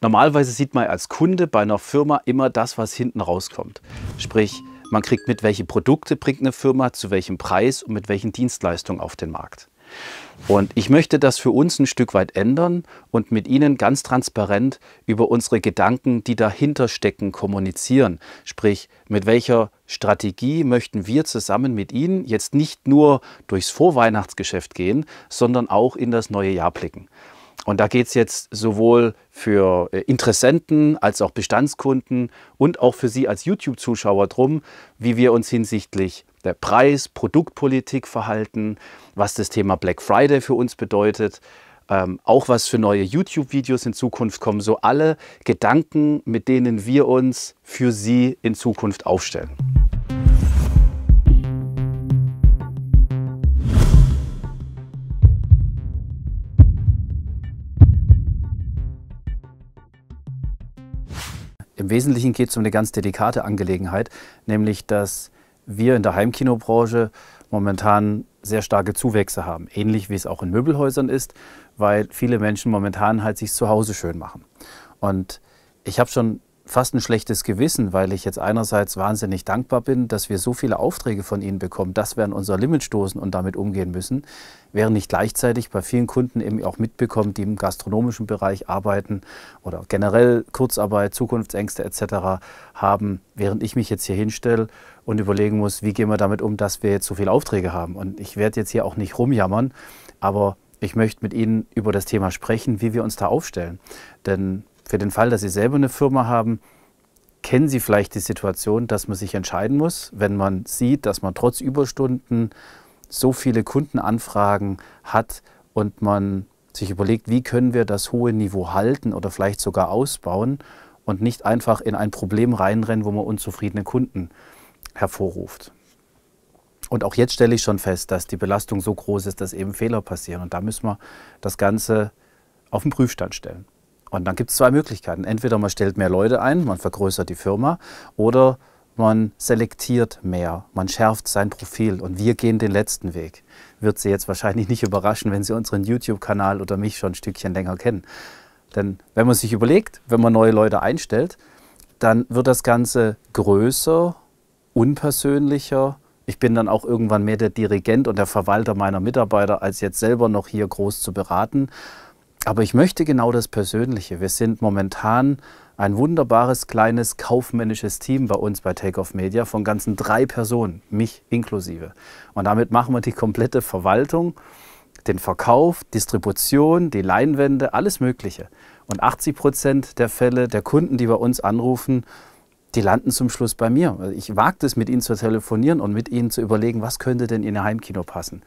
Normalerweise sieht man als Kunde bei einer Firma immer das, was hinten rauskommt. Sprich, man kriegt mit, welche Produkte bringt eine Firma, zu welchem Preis und mit welchen Dienstleistungen auf den Markt. Und ich möchte das für uns ein Stück weit ändern und mit Ihnen ganz transparent über unsere Gedanken, die dahinter stecken, kommunizieren. Sprich, mit welcher Strategie möchten wir zusammen mit Ihnen jetzt nicht nur durchs Vorweihnachtsgeschäft gehen, sondern auch in das neue Jahr blicken. Und da geht es jetzt sowohl für äh, Interessenten als auch Bestandskunden und auch für Sie als YouTube-Zuschauer drum, wie wir uns hinsichtlich der Preis, Produktpolitik verhalten, was das Thema Black Friday für uns bedeutet, ähm, auch was für neue YouTube-Videos in Zukunft kommen. So alle Gedanken, mit denen wir uns für Sie in Zukunft aufstellen. Im Wesentlichen geht es um eine ganz delikate Angelegenheit, nämlich dass wir in der Heimkinobranche momentan sehr starke Zuwächse haben, ähnlich wie es auch in Möbelhäusern ist, weil viele Menschen momentan halt sich zu Hause schön machen. Und ich habe schon fast ein schlechtes Gewissen, weil ich jetzt einerseits wahnsinnig dankbar bin, dass wir so viele Aufträge von Ihnen bekommen, dass wir an unser Limit stoßen und damit umgehen müssen, während ich gleichzeitig bei vielen Kunden eben auch mitbekomme, die im gastronomischen Bereich arbeiten oder generell Kurzarbeit, Zukunftsängste etc. haben, während ich mich jetzt hier hinstelle und überlegen muss, wie gehen wir damit um, dass wir jetzt so viele Aufträge haben. Und ich werde jetzt hier auch nicht rumjammern, aber ich möchte mit Ihnen über das Thema sprechen, wie wir uns da aufstellen. Denn für den Fall, dass Sie selber eine Firma haben, kennen Sie vielleicht die Situation, dass man sich entscheiden muss, wenn man sieht, dass man trotz Überstunden so viele Kundenanfragen hat und man sich überlegt, wie können wir das hohe Niveau halten oder vielleicht sogar ausbauen und nicht einfach in ein Problem reinrennen, wo man unzufriedene Kunden hervorruft. Und auch jetzt stelle ich schon fest, dass die Belastung so groß ist, dass eben Fehler passieren. Und da müssen wir das Ganze auf den Prüfstand stellen. Und dann gibt es zwei Möglichkeiten. Entweder man stellt mehr Leute ein, man vergrößert die Firma, oder man selektiert mehr, man schärft sein Profil und wir gehen den letzten Weg. Wird Sie jetzt wahrscheinlich nicht überraschen, wenn Sie unseren YouTube-Kanal oder mich schon ein Stückchen länger kennen. Denn wenn man sich überlegt, wenn man neue Leute einstellt, dann wird das Ganze größer, unpersönlicher. Ich bin dann auch irgendwann mehr der Dirigent und der Verwalter meiner Mitarbeiter, als jetzt selber noch hier groß zu beraten. Aber ich möchte genau das Persönliche. Wir sind momentan ein wunderbares, kleines, kaufmännisches Team bei uns bei Takeoff Media von ganzen drei Personen, mich inklusive. Und damit machen wir die komplette Verwaltung, den Verkauf, Distribution, die Leinwände, alles Mögliche. Und 80 Prozent der Fälle der Kunden, die bei uns anrufen, die landen zum Schluss bei mir. Ich wagte es, mit ihnen zu telefonieren und mit ihnen zu überlegen, was könnte denn in ihr Heimkino passen.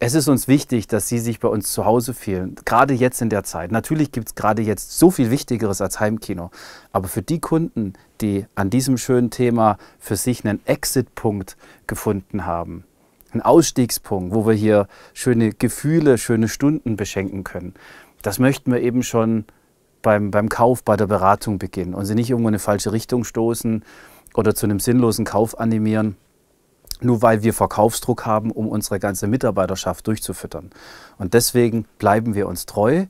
Es ist uns wichtig, dass Sie sich bei uns zu Hause fühlen, gerade jetzt in der Zeit. Natürlich gibt es gerade jetzt so viel Wichtigeres als Heimkino. Aber für die Kunden, die an diesem schönen Thema für sich einen Exit-Punkt gefunden haben, einen Ausstiegspunkt, wo wir hier schöne Gefühle, schöne Stunden beschenken können, das möchten wir eben schon beim, beim Kauf, bei der Beratung beginnen und Sie nicht irgendwo in eine falsche Richtung stoßen oder zu einem sinnlosen Kauf animieren nur weil wir Verkaufsdruck haben, um unsere ganze Mitarbeiterschaft durchzufüttern. Und deswegen bleiben wir uns treu.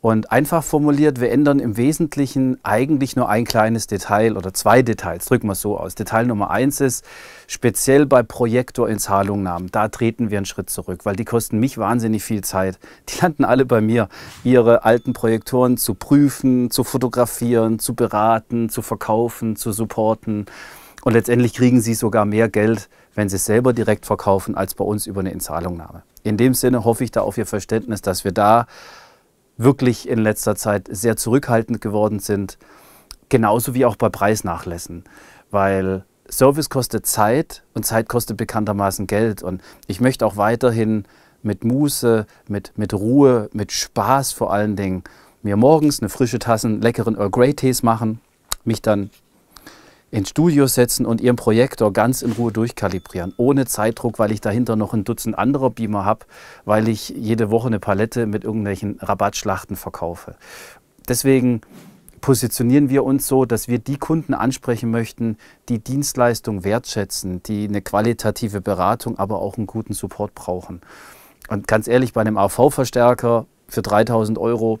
Und einfach formuliert, wir ändern im Wesentlichen eigentlich nur ein kleines Detail oder zwei Details, drücken wir es so aus. Detail Nummer eins ist, speziell bei Projektor in Zahlungnahmen, da treten wir einen Schritt zurück, weil die kosten mich wahnsinnig viel Zeit. Die landen alle bei mir, ihre alten Projektoren zu prüfen, zu fotografieren, zu beraten, zu verkaufen, zu supporten. Und letztendlich kriegen sie sogar mehr Geld wenn sie es selber direkt verkaufen, als bei uns über eine Inzahlungnahme. In dem Sinne hoffe ich da auf Ihr Verständnis, dass wir da wirklich in letzter Zeit sehr zurückhaltend geworden sind, genauso wie auch bei Preisnachlässen, weil Service kostet Zeit und Zeit kostet bekanntermaßen Geld und ich möchte auch weiterhin mit Muße, mit, mit Ruhe, mit Spaß vor allen Dingen mir morgens eine frische Tasse leckeren Earl Grey Tees machen, mich dann ins Studio setzen und ihren Projektor ganz in Ruhe durchkalibrieren, ohne Zeitdruck, weil ich dahinter noch ein Dutzend anderer Beamer habe, weil ich jede Woche eine Palette mit irgendwelchen Rabattschlachten verkaufe. Deswegen positionieren wir uns so, dass wir die Kunden ansprechen möchten, die Dienstleistung wertschätzen, die eine qualitative Beratung, aber auch einen guten Support brauchen. Und ganz ehrlich, bei einem AV-Verstärker für 3000 Euro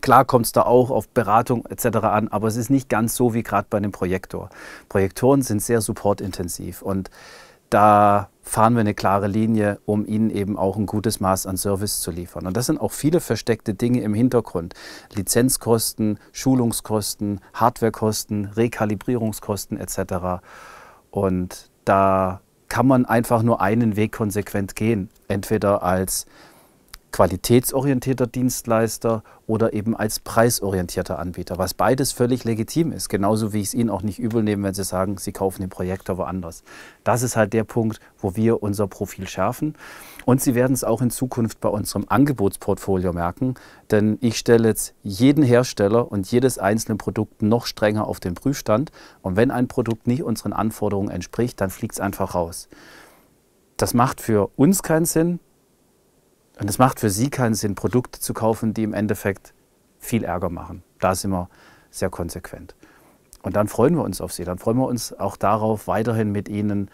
Klar kommt es da auch auf Beratung etc. an, aber es ist nicht ganz so wie gerade bei einem Projektor. Projektoren sind sehr supportintensiv und da fahren wir eine klare Linie, um ihnen eben auch ein gutes Maß an Service zu liefern. Und das sind auch viele versteckte Dinge im Hintergrund. Lizenzkosten, Schulungskosten, Hardwarekosten, Rekalibrierungskosten etc. Und da kann man einfach nur einen Weg konsequent gehen. Entweder als qualitätsorientierter Dienstleister oder eben als preisorientierter Anbieter, was beides völlig legitim ist. Genauso wie ich es Ihnen auch nicht übel nehme, wenn Sie sagen, Sie kaufen den Projektor woanders. Das ist halt der Punkt, wo wir unser Profil schärfen. Und Sie werden es auch in Zukunft bei unserem Angebotsportfolio merken, denn ich stelle jetzt jeden Hersteller und jedes einzelne Produkt noch strenger auf den Prüfstand. Und wenn ein Produkt nicht unseren Anforderungen entspricht, dann fliegt es einfach raus. Das macht für uns keinen Sinn, und es macht für sie keinen Sinn, Produkte zu kaufen, die im Endeffekt viel Ärger machen. Da sind wir sehr konsequent. Und dann freuen wir uns auf sie. Dann freuen wir uns auch darauf, weiterhin mit ihnen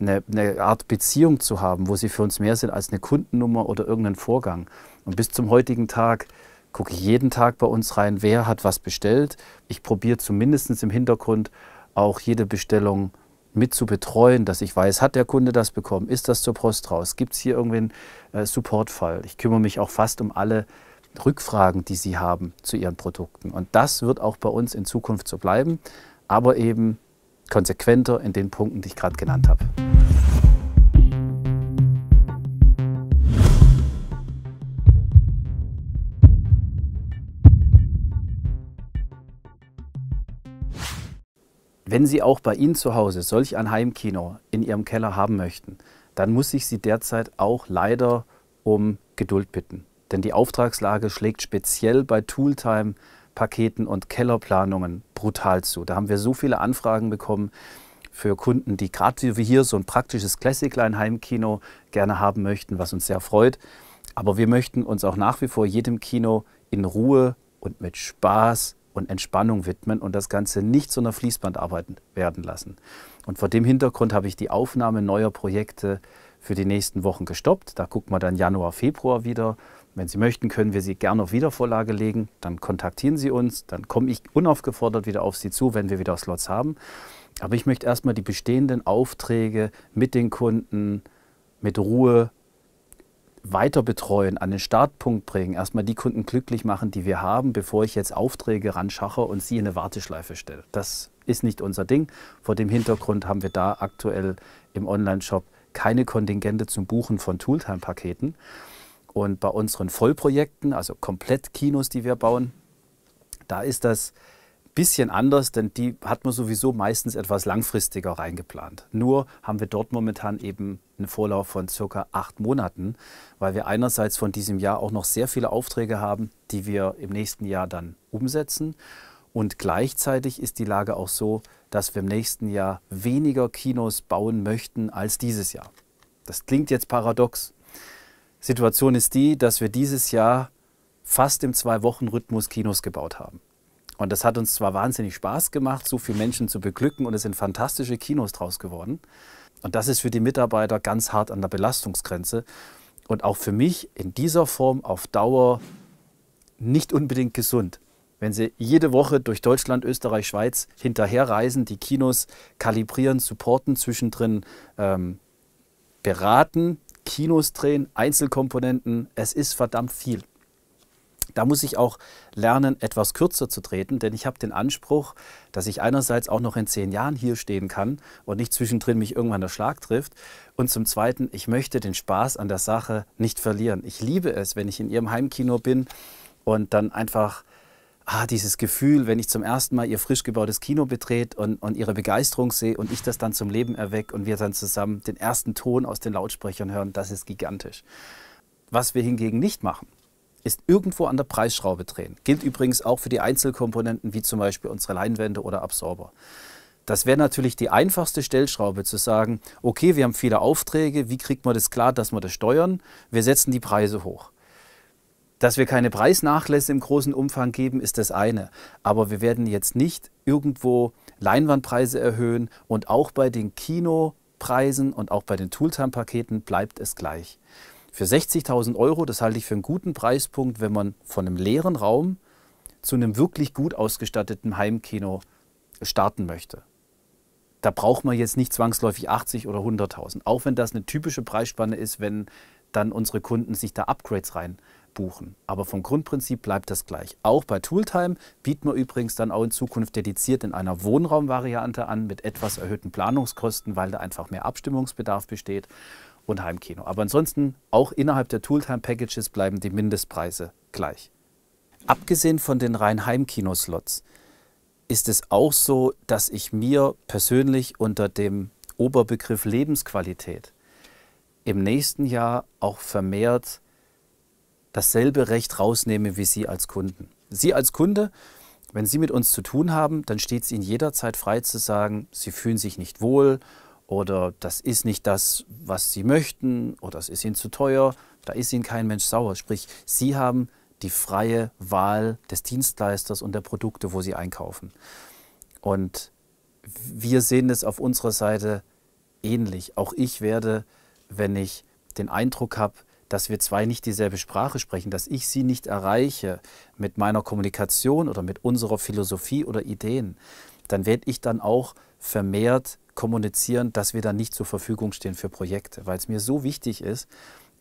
eine, eine, Art Beziehung zu haben, wo sie für uns mehr sind als eine Kundennummer oder irgendeinen Vorgang. Und bis zum heutigen Tag gucke ich jeden Tag bei uns rein, wer hat was bestellt. Ich probiere zumindest im Hintergrund auch jede Bestellung mit zu betreuen, dass ich weiß, hat der Kunde das bekommen, ist das zur Post raus, gibt es hier irgendeinen äh, Supportfall. Ich kümmere mich auch fast um alle Rückfragen, die Sie haben zu Ihren Produkten. Und das wird auch bei uns in Zukunft so bleiben, aber eben konsequenter in den Punkten, die ich gerade genannt habe. Wenn Sie auch bei Ihnen zu Hause solch ein Heimkino in Ihrem Keller haben möchten, dann muss ich Sie derzeit auch leider um Geduld bitten. Denn die Auftragslage schlägt speziell bei Tooltime, Paketen und Kellerplanungen brutal zu. Da haben wir so viele Anfragen bekommen für Kunden, die gerade wie wir hier so ein praktisches Classic-Line-Heimkino gerne haben möchten, was uns sehr freut. Aber wir möchten uns auch nach wie vor jedem Kino in Ruhe und mit Spaß und Entspannung widmen und das Ganze nicht zu einer Fließbandarbeit werden lassen. Und vor dem Hintergrund habe ich die Aufnahme neuer Projekte für die nächsten Wochen gestoppt. Da gucken wir dann Januar, Februar wieder. Wenn Sie möchten, können wir Sie gerne auf Wiedervorlage legen. Dann kontaktieren Sie uns, dann komme ich unaufgefordert wieder auf Sie zu, wenn wir wieder Slots haben. Aber ich möchte erstmal die bestehenden Aufträge mit den Kunden mit Ruhe weiter betreuen, an den Startpunkt bringen, erstmal die Kunden glücklich machen, die wir haben, bevor ich jetzt Aufträge ranschache und sie in eine Warteschleife stelle. Das ist nicht unser Ding. Vor dem Hintergrund haben wir da aktuell im Online-Shop keine Kontingente zum Buchen von Tooltime-Paketen. Und bei unseren Vollprojekten, also komplett Kinos, die wir bauen, da ist das bisschen anders, denn die hat man sowieso meistens etwas langfristiger reingeplant. Nur haben wir dort momentan eben einen Vorlauf von circa acht Monaten, weil wir einerseits von diesem Jahr auch noch sehr viele Aufträge haben, die wir im nächsten Jahr dann umsetzen. Und gleichzeitig ist die Lage auch so, dass wir im nächsten Jahr weniger Kinos bauen möchten als dieses Jahr. Das klingt jetzt paradox. Situation ist die, dass wir dieses Jahr fast im Zwei-Wochen-Rhythmus Kinos gebaut haben. Und das hat uns zwar wahnsinnig Spaß gemacht, so viele Menschen zu beglücken und es sind fantastische Kinos draus geworden. Und das ist für die Mitarbeiter ganz hart an der Belastungsgrenze und auch für mich in dieser Form auf Dauer nicht unbedingt gesund. Wenn Sie jede Woche durch Deutschland, Österreich, Schweiz hinterherreisen, die Kinos kalibrieren, supporten, zwischendrin ähm, beraten, Kinos drehen, Einzelkomponenten, es ist verdammt viel. Da muss ich auch lernen, etwas kürzer zu treten, denn ich habe den Anspruch, dass ich einerseits auch noch in zehn Jahren hier stehen kann und nicht zwischendrin mich irgendwann der Schlag trifft. Und zum Zweiten, ich möchte den Spaß an der Sache nicht verlieren. Ich liebe es, wenn ich in Ihrem Heimkino bin und dann einfach ah, dieses Gefühl, wenn ich zum ersten Mal ihr frisch gebautes Kino betrete und, und ihre Begeisterung sehe und ich das dann zum Leben erwecke und wir dann zusammen den ersten Ton aus den Lautsprechern hören, das ist gigantisch. Was wir hingegen nicht machen, ist irgendwo an der Preisschraube drehen. Gilt übrigens auch für die Einzelkomponenten wie zum Beispiel unsere Leinwände oder Absorber. Das wäre natürlich die einfachste Stellschraube zu sagen, okay, wir haben viele Aufträge, wie kriegt man das klar, dass wir das steuern? Wir setzen die Preise hoch. Dass wir keine Preisnachlässe im großen Umfang geben, ist das eine. Aber wir werden jetzt nicht irgendwo Leinwandpreise erhöhen und auch bei den Kinopreisen und auch bei den Tooltime-Paketen bleibt es gleich. Für 60.000 Euro, das halte ich für einen guten Preispunkt, wenn man von einem leeren Raum zu einem wirklich gut ausgestatteten Heimkino starten möchte. Da braucht man jetzt nicht zwangsläufig 80 oder 100.000, auch wenn das eine typische Preisspanne ist, wenn dann unsere Kunden sich da Upgrades rein buchen. Aber vom Grundprinzip bleibt das gleich. Auch bei Tooltime bieten wir übrigens dann auch in Zukunft dediziert in einer Wohnraumvariante an mit etwas erhöhten Planungskosten, weil da einfach mehr Abstimmungsbedarf besteht und Heimkino. Aber ansonsten auch innerhalb der Tooltime-Packages bleiben die Mindestpreise gleich. Abgesehen von den rein Heimkino-Slots ist es auch so, dass ich mir persönlich unter dem Oberbegriff Lebensqualität im nächsten Jahr auch vermehrt dasselbe Recht rausnehme wie Sie als Kunden. Sie als Kunde, wenn Sie mit uns zu tun haben, dann steht es Ihnen jederzeit frei zu sagen, Sie fühlen sich nicht wohl oder das ist nicht das, was sie möchten oder es ist ihnen zu teuer, da ist ihnen kein Mensch sauer. Sprich, sie haben die freie Wahl des Dienstleisters und der Produkte, wo sie einkaufen. Und wir sehen es auf unserer Seite ähnlich. Auch ich werde, wenn ich den Eindruck habe, dass wir zwei nicht dieselbe Sprache sprechen, dass ich sie nicht erreiche mit meiner Kommunikation oder mit unserer Philosophie oder Ideen, dann werde ich dann auch vermehrt kommunizieren, dass wir dann nicht zur Verfügung stehen für Projekte, weil es mir so wichtig ist,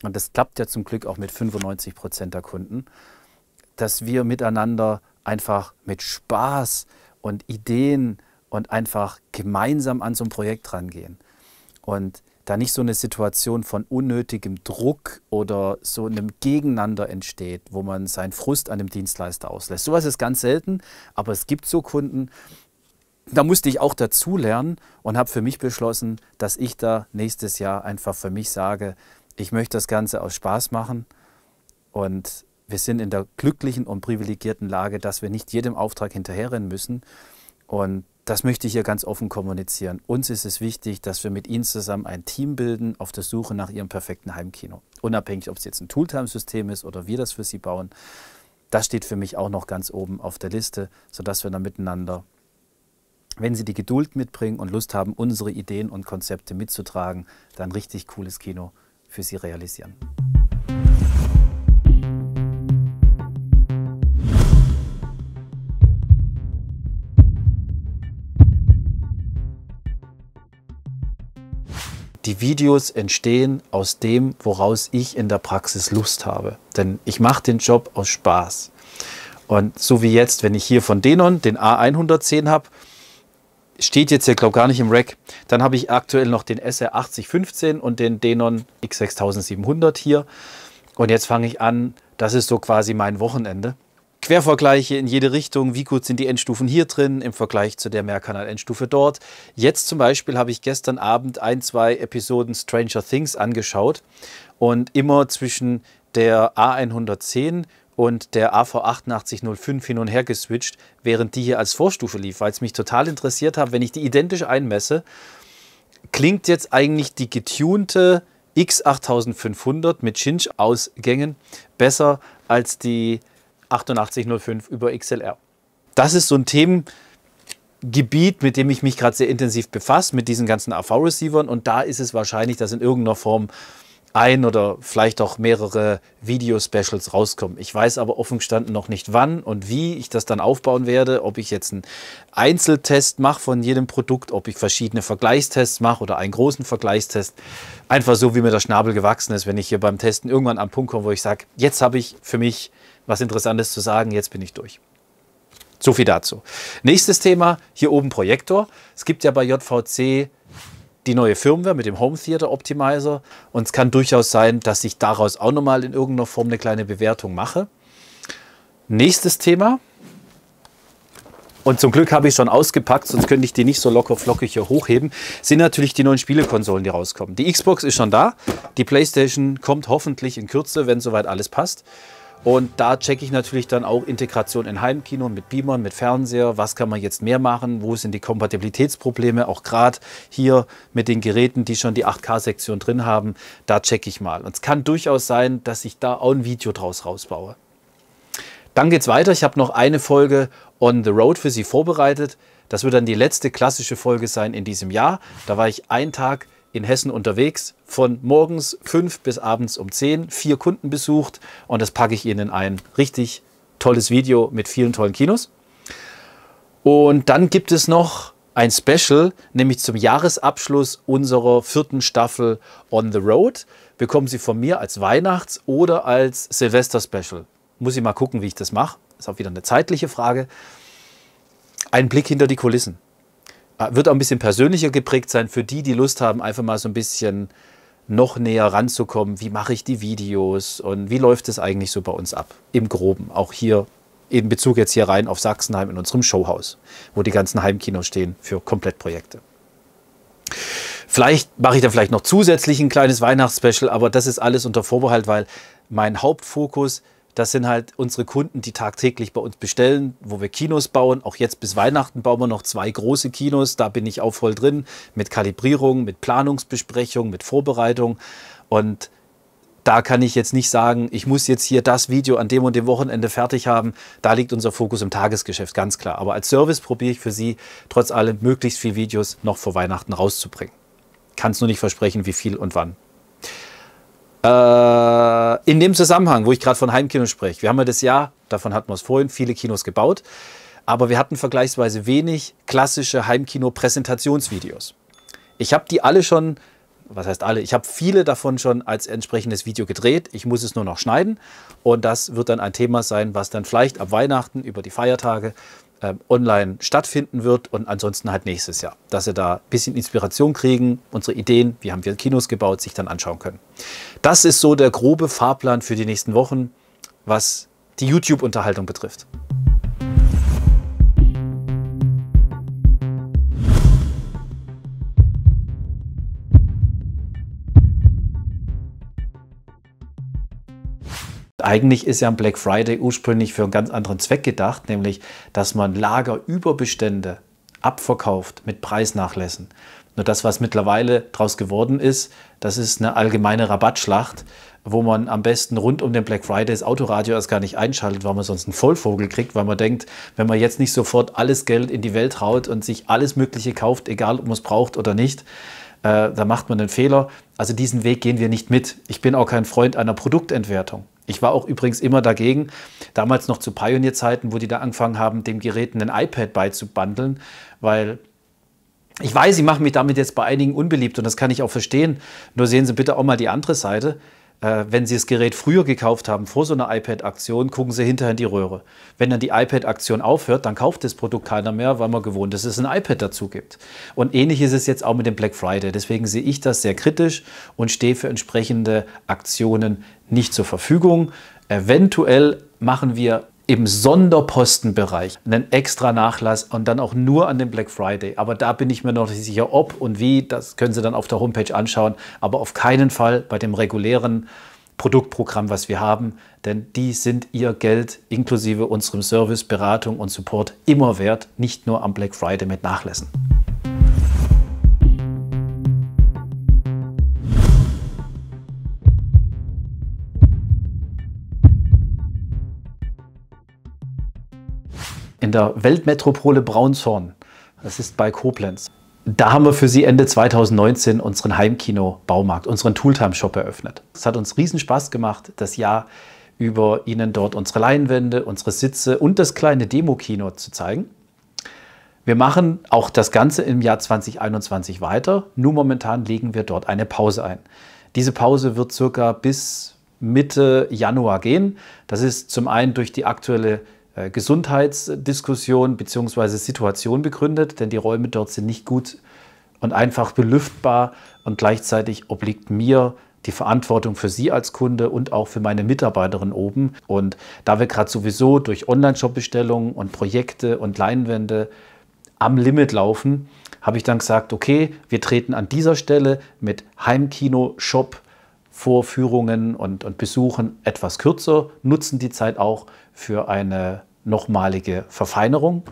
und das klappt ja zum Glück auch mit 95 Prozent der Kunden, dass wir miteinander einfach mit Spaß und Ideen und einfach gemeinsam an so ein Projekt rangehen. Und da nicht so eine Situation von unnötigem Druck oder so einem Gegeneinander entsteht, wo man seinen Frust an dem Dienstleister auslässt. Sowas ist ganz selten, aber es gibt so Kunden, da musste ich auch dazu lernen und habe für mich beschlossen, dass ich da nächstes Jahr einfach für mich sage, ich möchte das Ganze aus Spaß machen und wir sind in der glücklichen und privilegierten Lage, dass wir nicht jedem Auftrag hinterherrennen müssen und das möchte ich hier ganz offen kommunizieren. Uns ist es wichtig, dass wir mit Ihnen zusammen ein Team bilden auf der Suche nach Ihrem perfekten Heimkino. Unabhängig, ob es jetzt ein Tooltime-System ist oder wir das für Sie bauen, das steht für mich auch noch ganz oben auf der Liste, sodass wir dann miteinander wenn Sie die Geduld mitbringen und Lust haben, unsere Ideen und Konzepte mitzutragen, dann richtig cooles Kino für Sie realisieren. die Videos entstehen aus dem, woraus ich in der Praxis Lust habe. Denn ich mache den Job aus Spaß. Und so wie jetzt, wenn ich hier von Denon den A110 habe, steht jetzt hier, glaube ich gar nicht im Rack. Dann habe ich aktuell noch den SR 8015 und den Denon X6700 hier. Und jetzt fange ich an, das ist so quasi mein Wochenende. Quervergleiche in jede Richtung, wie gut sind die Endstufen hier drin im Vergleich zu der Mehrkanal-Endstufe dort. Jetzt zum Beispiel habe ich gestern Abend ein, zwei Episoden Stranger Things angeschaut und immer zwischen der A110 und der AV 8805 hin und her geswitcht, während die hier als Vorstufe lief, weil es mich total interessiert hat, wenn ich die identisch einmesse, klingt jetzt eigentlich die getunte X8500 mit Chinch-Ausgängen besser als die 8805 über XLR. Das ist so ein Themengebiet, mit dem ich mich gerade sehr intensiv befasse, mit diesen ganzen AV-Receivern und da ist es wahrscheinlich, dass in irgendeiner Form ein oder vielleicht auch mehrere Video-Specials rauskommen. Ich weiß aber offen gestanden noch nicht, wann und wie ich das dann aufbauen werde, ob ich jetzt einen Einzeltest mache von jedem Produkt, ob ich verschiedene Vergleichstests mache oder einen großen Vergleichstest. Einfach so, wie mir der Schnabel gewachsen ist, wenn ich hier beim Testen irgendwann am Punkt komme, wo ich sage, jetzt habe ich für mich was Interessantes zu sagen, jetzt bin ich durch. So viel dazu. Nächstes Thema, hier oben Projektor. Es gibt ja bei JVC die neue Firmware mit dem Home Theater Optimizer. Und es kann durchaus sein, dass ich daraus auch nochmal in irgendeiner Form eine kleine Bewertung mache. Nächstes Thema. Und zum Glück habe ich schon ausgepackt, sonst könnte ich die nicht so locker flockig hier hochheben. Sind natürlich die neuen Spielekonsolen, die rauskommen. Die Xbox ist schon da. Die PlayStation kommt hoffentlich in Kürze, wenn soweit alles passt. Und da checke ich natürlich dann auch Integration in Heimkino mit Beamern, mit Fernseher. Was kann man jetzt mehr machen? Wo sind die Kompatibilitätsprobleme? Auch gerade hier mit den Geräten, die schon die 8K-Sektion drin haben, da checke ich mal. Und es kann durchaus sein, dass ich da auch ein Video draus rausbaue. Dann geht's weiter. Ich habe noch eine Folge on the road für Sie vorbereitet. Das wird dann die letzte klassische Folge sein in diesem Jahr. Da war ich einen Tag in Hessen unterwegs, von morgens 5 bis abends um 10, vier Kunden besucht und das packe ich Ihnen ein. Richtig tolles Video mit vielen tollen Kinos. Und dann gibt es noch ein Special, nämlich zum Jahresabschluss unserer vierten Staffel On the Road. Bekommen Sie von mir als Weihnachts- oder als Silvester-Special. Muss ich mal gucken, wie ich das mache. Ist auch wieder eine zeitliche Frage. Ein Blick hinter die Kulissen. Ah, wird auch ein bisschen persönlicher geprägt sein für die, die Lust haben, einfach mal so ein bisschen noch näher ranzukommen. Wie mache ich die Videos und wie läuft es eigentlich so bei uns ab? Im Groben, auch hier in Bezug jetzt hier rein auf Sachsenheim in unserem Showhaus, wo die ganzen Heimkinos stehen für Komplettprojekte. Vielleicht mache ich dann vielleicht noch zusätzlich ein kleines Weihnachtsspecial, aber das ist alles unter Vorbehalt, weil mein Hauptfokus ist, das sind halt unsere Kunden, die tagtäglich bei uns bestellen, wo wir Kinos bauen. Auch jetzt bis Weihnachten bauen wir noch zwei große Kinos. Da bin ich auch voll drin mit Kalibrierung, mit Planungsbesprechung, mit Vorbereitung. Und da kann ich jetzt nicht sagen, ich muss jetzt hier das Video an dem und dem Wochenende fertig haben. Da liegt unser Fokus im Tagesgeschäft, ganz klar. Aber als Service probiere ich für Sie trotz allem möglichst viele Videos noch vor Weihnachten rauszubringen. Kannst es nur nicht versprechen, wie viel und wann. Äh, in dem Zusammenhang, wo ich gerade von Heimkino spreche, wir haben ja das Jahr, davon hatten wir es vorhin, viele Kinos gebaut, aber wir hatten vergleichsweise wenig klassische Heimkino-Präsentationsvideos. Ich habe die alle schon was heißt alle, ich habe viele davon schon als entsprechendes Video gedreht. Ich muss es nur noch schneiden. Und das wird dann ein Thema sein, was dann vielleicht ab Weihnachten über die Feiertage äh, online stattfinden wird und ansonsten halt nächstes Jahr, dass sie da ein bisschen Inspiration kriegen, unsere Ideen, wie haben wir Kinos gebaut, sich dann anschauen können. Das ist so der grobe Fahrplan für die nächsten Wochen, was die YouTube-Unterhaltung betrifft. Eigentlich ist ja ein Black Friday ursprünglich für einen ganz anderen Zweck gedacht, nämlich dass man Lagerüberbestände abverkauft mit Preisnachlässen. Nur das, was mittlerweile daraus geworden ist, das ist eine allgemeine Rabattschlacht, wo man am besten rund um den Black Friday das Autoradio erst gar nicht einschaltet, weil man sonst einen Vollvogel kriegt, weil man denkt, wenn man jetzt nicht sofort alles Geld in die Welt haut und sich alles Mögliche kauft, egal ob man es braucht oder nicht, äh, da macht man einen Fehler. Also diesen Weg gehen wir nicht mit. Ich bin auch kein Freund einer Produktentwertung. Ich war auch übrigens immer dagegen, damals noch zu Pioneer-Zeiten, wo die da angefangen haben, dem Gerät ein iPad beizubandeln, weil ich weiß, ich mache mich damit jetzt bei einigen unbeliebt und das kann ich auch verstehen. Nur sehen Sie bitte auch mal die andere Seite. Äh, wenn Sie das Gerät früher gekauft haben, vor so einer iPad-Aktion, gucken Sie hinterher in die Röhre. Wenn dann die iPad-Aktion aufhört, dann kauft das Produkt keiner mehr, weil man gewohnt ist, dass es ein iPad dazu gibt. Und ähnlich ist es jetzt auch mit dem Black Friday. Deswegen sehe ich das sehr kritisch und stehe für entsprechende Aktionen nicht zur Verfügung. Eventuell machen wir im Sonderpostenbereich einen extra Nachlass und dann auch nur an dem Black Friday. Aber da bin ich mir noch nicht sicher, ob und wie. Das können Sie dann auf der Homepage anschauen. Aber auf keinen Fall bei dem regulären Produktprogramm, was wir haben, denn die sind ihr Geld inklusive unserem Service, Beratung und Support immer wert, nicht nur am Black Friday mit Nachlässen. in der Weltmetropole Braunschorn. Das ist bei Koblenz. Da haben wir für Sie Ende 2019 unseren Heimkino-Baumarkt, unseren Tooltime-Shop eröffnet. Es hat uns riesen Spaß gemacht, das Jahr über Ihnen dort unsere Leinwände, unsere Sitze und das kleine Demo-Kino zu zeigen. Wir machen auch das Ganze im Jahr 2021 weiter, nur momentan legen wir dort eine Pause ein. Diese Pause wird circa bis Mitte Januar gehen. Das ist zum einen durch die aktuelle äh, Gesundheitsdiskussion bzw. Situation begründet, denn die Räume dort sind nicht gut und einfach belüftbar und gleichzeitig obliegt mir die Verantwortung für Sie als Kunde und auch für meine Mitarbeiterin oben. Und da wir gerade sowieso durch Online-Shop-Bestellungen und Projekte und Leinwände am Limit laufen, habe ich dann gesagt, okay, wir treten an dieser Stelle mit Heimkino, Shop Vorführungen und, und Besuchen etwas kürzer, nutzen die Zeit auch für eine nochmalige Verfeinerung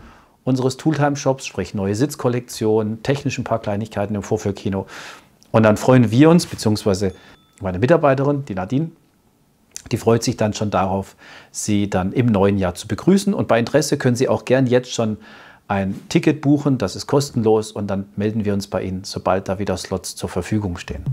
unseres Tooltime-Shops, sprich neue Sitzkollektionen, technisch ein paar Kleinigkeiten im Vorführkino. Und dann freuen wir uns, beziehungsweise meine Mitarbeiterin, die Nadine, die freut sich dann schon darauf, Sie dann im neuen Jahr zu begrüßen. Und bei Interesse können Sie auch gern jetzt schon ein Ticket buchen, das ist kostenlos und dann melden wir uns bei Ihnen, sobald da wieder Slots zur Verfügung stehen.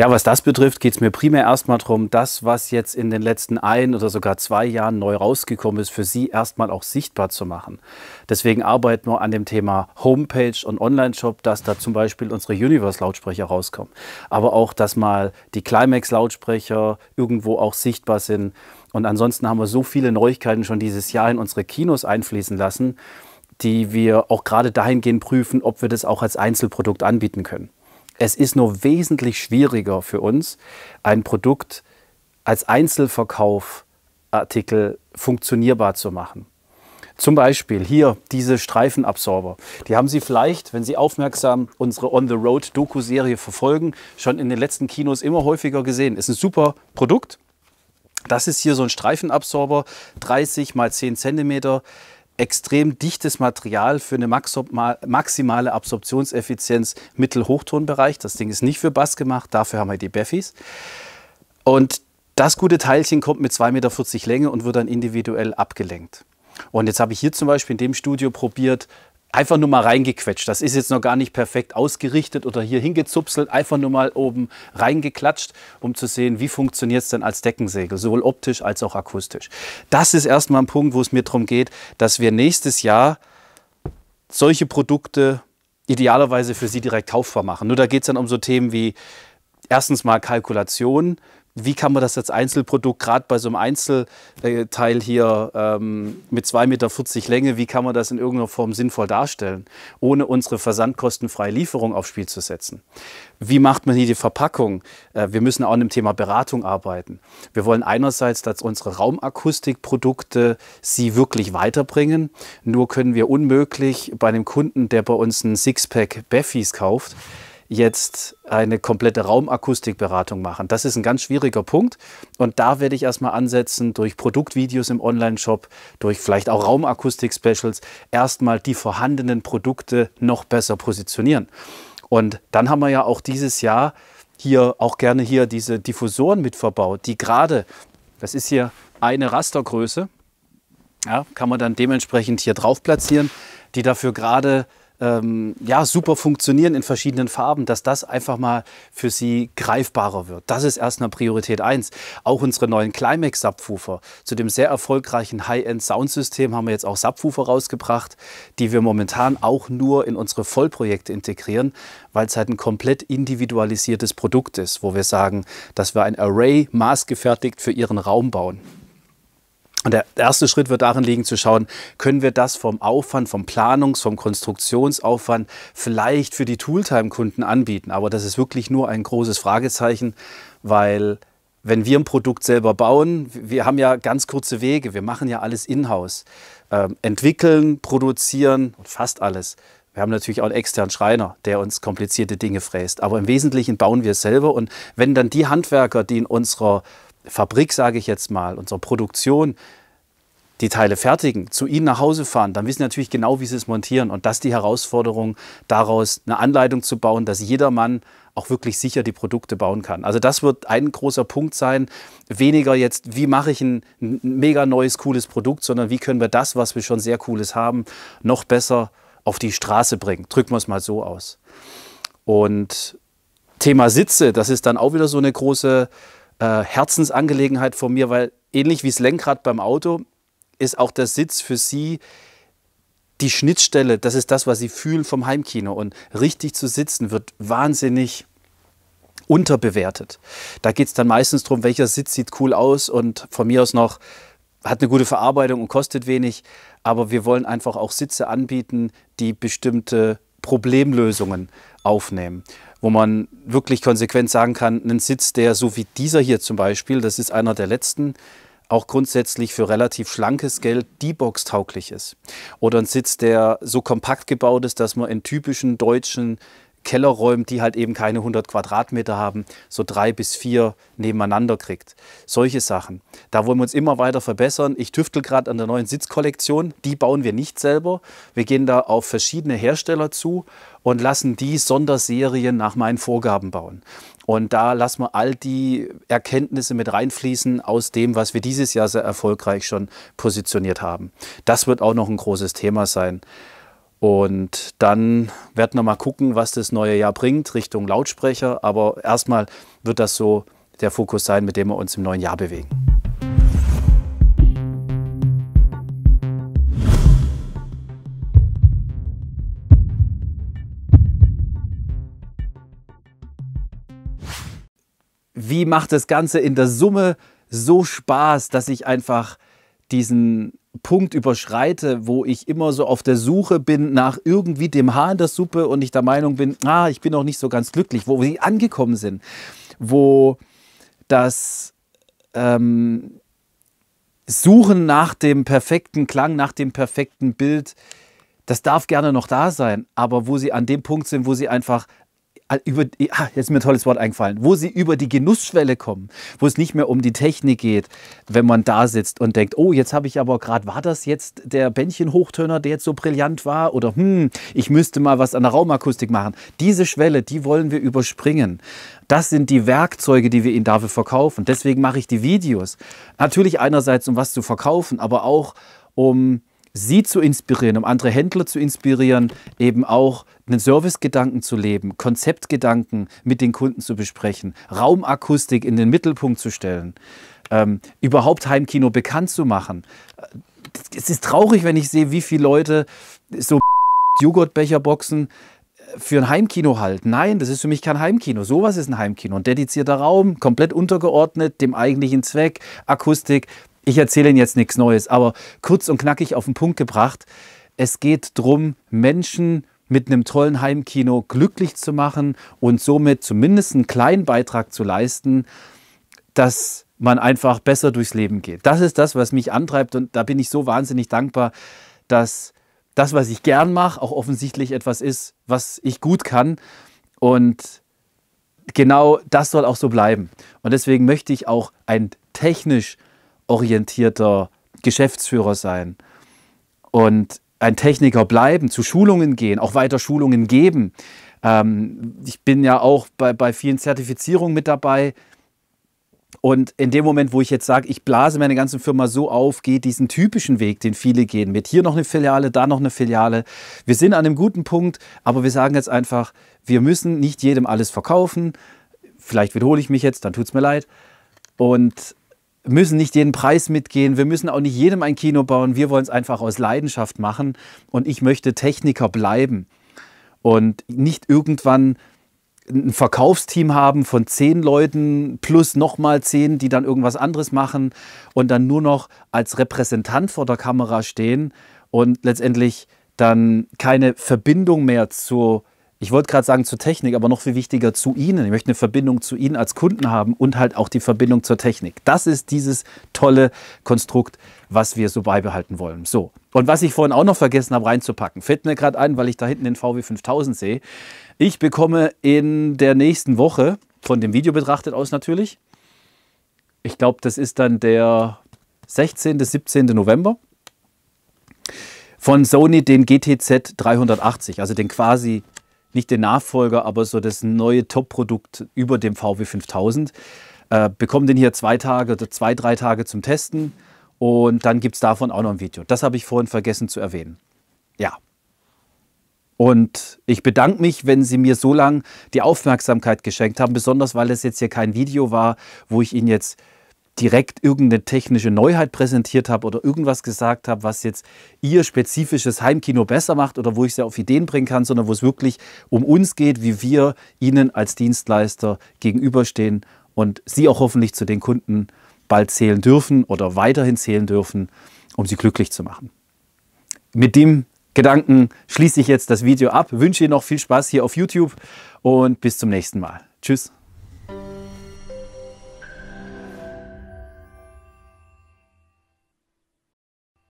Ja, was das betrifft, geht es mir primär erstmal darum, das, was jetzt in den letzten ein oder sogar zwei Jahren neu rausgekommen ist, für Sie erstmal auch sichtbar zu machen. Deswegen arbeiten wir an dem Thema Homepage und Online-Shop, dass da zum Beispiel unsere Universe-Lautsprecher rauskommen. Aber auch, dass mal die Climax-Lautsprecher irgendwo auch sichtbar sind. Und ansonsten haben wir so viele Neuigkeiten schon dieses Jahr in unsere Kinos einfließen lassen, die wir auch gerade dahingehend prüfen, ob wir das auch als Einzelprodukt anbieten können. Es ist nur wesentlich schwieriger für uns, ein Produkt als Einzelverkaufartikel funktionierbar zu machen. Zum Beispiel hier diese Streifenabsorber. Die haben Sie vielleicht, wenn Sie aufmerksam unsere On the Road Doku-Serie verfolgen, schon in den letzten Kinos immer häufiger gesehen. Ist ein super Produkt. Das ist hier so ein Streifenabsorber, 30 mal 10 Zentimeter extrem dichtes Material für eine maximale Absorptionseffizienz Mittelhochtonbereich. Das Ding ist nicht für Bass gemacht, dafür haben wir die Beffis. Und das gute Teilchen kommt mit 2,40 Meter Länge und wird dann individuell abgelenkt. Und jetzt habe ich hier zum Beispiel in dem Studio probiert, einfach nur mal reingequetscht. Das ist jetzt noch gar nicht perfekt ausgerichtet oder hier hingezupselt. Einfach nur mal oben reingeklatscht, um zu sehen, wie funktioniert es denn als Deckensegel, sowohl optisch als auch akustisch. Das ist erstmal ein Punkt, wo es mir darum geht, dass wir nächstes Jahr solche Produkte idealerweise für Sie direkt kaufbar machen. Nur da geht es dann um so Themen wie erstens mal Kalkulation, wie kann man das als Einzelprodukt, gerade bei so einem Einzelteil hier ähm, mit 2,40 Meter Länge, wie kann man das in irgendeiner Form sinnvoll darstellen, ohne unsere versandkostenfreie Lieferung aufs Spiel zu setzen? Wie macht man hier die Verpackung? Äh, wir müssen auch an dem Thema Beratung arbeiten. Wir wollen einerseits, dass unsere Raumakustikprodukte sie wirklich weiterbringen, nur können wir unmöglich bei einem Kunden, der bei uns ein Sixpack Beffis kauft, jetzt eine komplette Raumakustikberatung machen. Das ist ein ganz schwieriger Punkt und da werde ich erstmal ansetzen durch Produktvideos im Online-Shop, durch vielleicht auch Raumakustik-Specials, erstmal die vorhandenen Produkte noch besser positionieren. Und dann haben wir ja auch dieses Jahr hier auch gerne hier diese Diffusoren mit verbaut, die gerade, das ist hier eine Rastergröße, ja, kann man dann dementsprechend hier drauf platzieren, die dafür gerade ähm, ja, super funktionieren in verschiedenen Farben, dass das einfach mal für Sie greifbarer wird. Das ist erstmal Priorität 1. Auch unsere neuen Climax Subwoofer. Zu dem sehr erfolgreichen High-End Soundsystem haben wir jetzt auch Subwoofer rausgebracht, die wir momentan auch nur in unsere Vollprojekte integrieren, weil es halt ein komplett individualisiertes Produkt ist, wo wir sagen, dass wir ein Array maßgefertigt für Ihren Raum bauen. Und der erste Schritt wird darin liegen zu schauen, können wir das vom Aufwand, vom Planungs-, vom Konstruktionsaufwand vielleicht für die Tooltime-Kunden anbieten. Aber das ist wirklich nur ein großes Fragezeichen, weil wenn wir ein Produkt selber bauen, wir haben ja ganz kurze Wege, wir machen ja alles in-house. Ähm, entwickeln, produzieren und fast alles. Wir haben natürlich auch einen externen Schreiner, der uns komplizierte Dinge fräst. Aber im Wesentlichen bauen wir es selber. Und wenn dann die Handwerker, die in unserer Fabrik, sage ich jetzt mal, unserer Produktion die Teile fertigen, zu Ihnen nach Hause fahren, dann wissen Sie natürlich genau, wie Sie es montieren. Und das ist die Herausforderung, daraus eine Anleitung zu bauen, dass jedermann auch wirklich sicher die Produkte bauen kann. Also das wird ein großer Punkt sein. Weniger jetzt, wie mache ich ein mega neues, cooles Produkt, sondern wie können wir das, was wir schon sehr cooles haben, noch besser auf die Straße bringen. Drücken wir es mal so aus. Und Thema Sitze, das ist dann auch wieder so eine große äh, Herzensangelegenheit von mir, weil ähnlich wie das Lenkrad beim Auto ist auch der Sitz für Sie die Schnittstelle, das ist das, was Sie fühlen vom Heimkino. Und richtig zu sitzen wird wahnsinnig unterbewertet. Da geht es dann meistens darum, welcher Sitz sieht cool aus und von mir aus noch hat eine gute Verarbeitung und kostet wenig. Aber wir wollen einfach auch Sitze anbieten, die bestimmte Problemlösungen aufnehmen wo man wirklich konsequent sagen kann, einen Sitz, der so wie dieser hier zum Beispiel, das ist einer der letzten, auch grundsätzlich für relativ schlankes Geld D-Box tauglich ist. Oder ein Sitz, der so kompakt gebaut ist, dass man in typischen deutschen Kellerräumen, die halt eben keine 100 Quadratmeter haben, so drei bis vier nebeneinander kriegt. Solche Sachen. Da wollen wir uns immer weiter verbessern. Ich tüftel gerade an der neuen Sitzkollektion. Die bauen wir nicht selber. Wir gehen da auf verschiedene Hersteller zu und lassen die Sonderserien nach meinen Vorgaben bauen. Und da lassen wir all die Erkenntnisse mit reinfließen aus dem, was wir dieses Jahr sehr erfolgreich schon positioniert haben. Das wird auch noch ein großes Thema sein. Und dann werden wir mal gucken, was das neue Jahr bringt Richtung Lautsprecher. Aber erstmal wird das so der Fokus sein, mit dem wir uns im neuen Jahr bewegen. Wie macht das Ganze in der Summe so Spaß, dass ich einfach diesen Punkt überschreite, wo ich immer so auf der Suche bin nach irgendwie dem Haar in der Suppe und ich der Meinung bin, ah, ich bin noch nicht so ganz glücklich, wo sie angekommen sind, wo das ähm, Suchen nach dem perfekten Klang, nach dem perfekten Bild, das darf gerne noch da sein, aber wo sie an dem Punkt sind, wo sie einfach Ah, über, ah, jetzt ist mir ein tolles Wort eingefallen, wo sie über die Genussschwelle kommen, wo es nicht mehr um die Technik geht, wenn man da sitzt und denkt, oh, jetzt habe ich aber gerade, war das jetzt der Bändchenhochtöner, der jetzt so brillant war? Oder hm, ich müsste mal was an der Raumakustik machen. Diese Schwelle, die wollen wir überspringen. Das sind die Werkzeuge, die wir ihnen dafür verkaufen. Deswegen mache ich die Videos. Natürlich einerseits, um was zu verkaufen, aber auch um sie zu inspirieren, um andere Händler zu inspirieren, eben auch einen Servicegedanken zu leben, Konzeptgedanken mit den Kunden zu besprechen, Raumakustik in den Mittelpunkt zu stellen, ähm, überhaupt Heimkino bekannt zu machen. Es ist traurig, wenn ich sehe, wie viele Leute so Joghurtbecherboxen äh, für ein Heimkino halten. Nein, das ist für mich kein Heimkino. Sowas ist ein Heimkino. Ein dedizierter Raum, komplett untergeordnet dem eigentlichen Zweck, Akustik. Ich erzähle Ihnen jetzt nichts Neues, aber kurz und knackig auf den Punkt gebracht. Es geht darum, Menschen mit einem tollen Heimkino glücklich zu machen und somit zumindest einen kleinen Beitrag zu leisten, dass man einfach besser durchs Leben geht. Das ist das, was mich antreibt und da bin ich so wahnsinnig dankbar, dass das, was ich gern mache, auch offensichtlich etwas ist, was ich gut kann und genau das soll auch so bleiben. Und deswegen möchte ich auch ein technisch orientierter Geschäftsführer sein und ein Techniker bleiben, zu Schulungen gehen, auch weiter Schulungen geben. Ähm, ich bin ja auch bei, bei vielen Zertifizierungen mit dabei. Und in dem Moment, wo ich jetzt sage, ich blase meine ganze Firma so auf, gehe diesen typischen Weg, den viele gehen, mit hier noch eine Filiale, da noch eine Filiale. Wir sind an einem guten Punkt, aber wir sagen jetzt einfach, wir müssen nicht jedem alles verkaufen. Vielleicht wiederhole ich mich jetzt, dann tut es mir leid. Und müssen nicht jeden Preis mitgehen, wir müssen auch nicht jedem ein Kino bauen, wir wollen es einfach aus Leidenschaft machen und ich möchte Techniker bleiben und nicht irgendwann ein Verkaufsteam haben von zehn Leuten plus nochmal zehn, die dann irgendwas anderes machen und dann nur noch als Repräsentant vor der Kamera stehen und letztendlich dann keine Verbindung mehr zu ich wollte gerade sagen zur Technik, aber noch viel wichtiger zu Ihnen. Ich möchte eine Verbindung zu Ihnen als Kunden haben und halt auch die Verbindung zur Technik. Das ist dieses tolle Konstrukt, was wir so beibehalten wollen. So, und was ich vorhin auch noch vergessen habe reinzupacken, fällt mir gerade ein, weil ich da hinten den VW 5000 sehe. Ich bekomme in der nächsten Woche, von dem Video betrachtet aus natürlich, ich glaube, das ist dann der 16. 17. November, von Sony den GTZ 380, also den quasi nicht den Nachfolger, aber so das neue Top-Produkt über dem VW 5000. Äh, bekomme den hier zwei Tage oder zwei, drei Tage zum Testen und dann gibt es davon auch noch ein Video. Das habe ich vorhin vergessen zu erwähnen. Ja. Und ich bedanke mich, wenn Sie mir so lange die Aufmerksamkeit geschenkt haben, besonders weil es jetzt hier kein Video war, wo ich Ihnen jetzt direkt irgendeine technische Neuheit präsentiert habe oder irgendwas gesagt habe, was jetzt ihr spezifisches Heimkino besser macht oder wo ich sie auf Ideen bringen kann, sondern wo es wirklich um uns geht, wie wir ihnen als Dienstleister gegenüberstehen und sie auch hoffentlich zu den Kunden bald zählen dürfen oder weiterhin zählen dürfen, um sie glücklich zu machen. Mit dem Gedanken schließe ich jetzt das Video ab, wünsche Ihnen noch viel Spaß hier auf YouTube und bis zum nächsten Mal. Tschüss.